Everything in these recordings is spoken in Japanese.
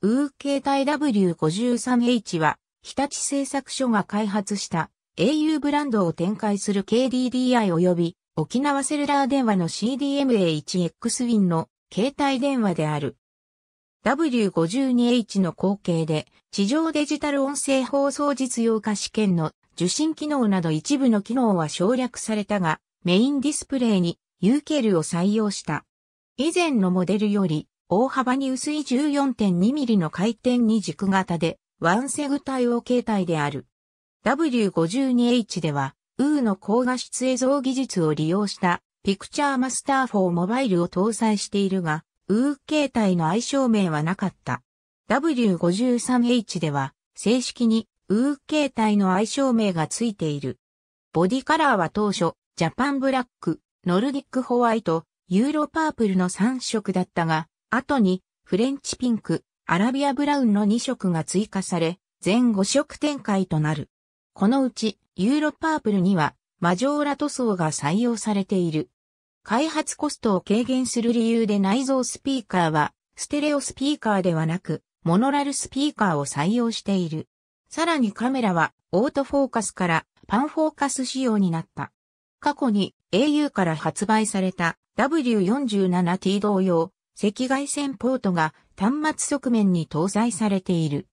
ウー形態 W53H は、日立製作所が開発した au ブランドを展開する KDDI 及び沖縄セルラー電話の CDMA1X Win の携帯電話である。W52H の後継で地上デジタル音声放送実用化試験の受信機能など一部の機能は省略されたがメインディスプレイに UKL を採用した。以前のモデルより大幅に薄い 14.2mm の回転に軸型で、ワンセグ対応形態である。W52H では、ウーの高画質映像技術を利用したピクチャーマスター4モバイルを搭載しているが、ウー形態の愛称名はなかった。W53H では、正式にウー形態の愛称名がついている。ボディカラーは当初、ジャパンブラック、ノルディックホワイト、ユーロパープルの3色だったが、後に、フレンチピンク、アラビアブラウンの2色が追加され、全5色展開となる。このうち、ユーロパープルには、マジョーラ塗装が採用されている。開発コストを軽減する理由で内蔵スピーカーは、ステレオスピーカーではなく、モノラルスピーカーを採用している。さらにカメラは、オートフォーカスからパンフォーカス仕様になった。過去に au から発売された W47T 同様、赤外線ポートが端末側面に搭載されている。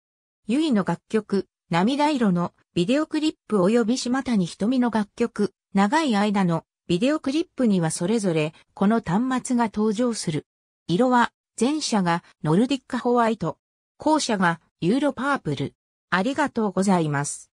ゆいの楽曲、涙色のビデオクリップ及び島谷瞳の楽曲、長い間のビデオクリップにはそれぞれこの端末が登場する。色は前者がノルディックホワイト、後者がユーロパープル。ありがとうございます。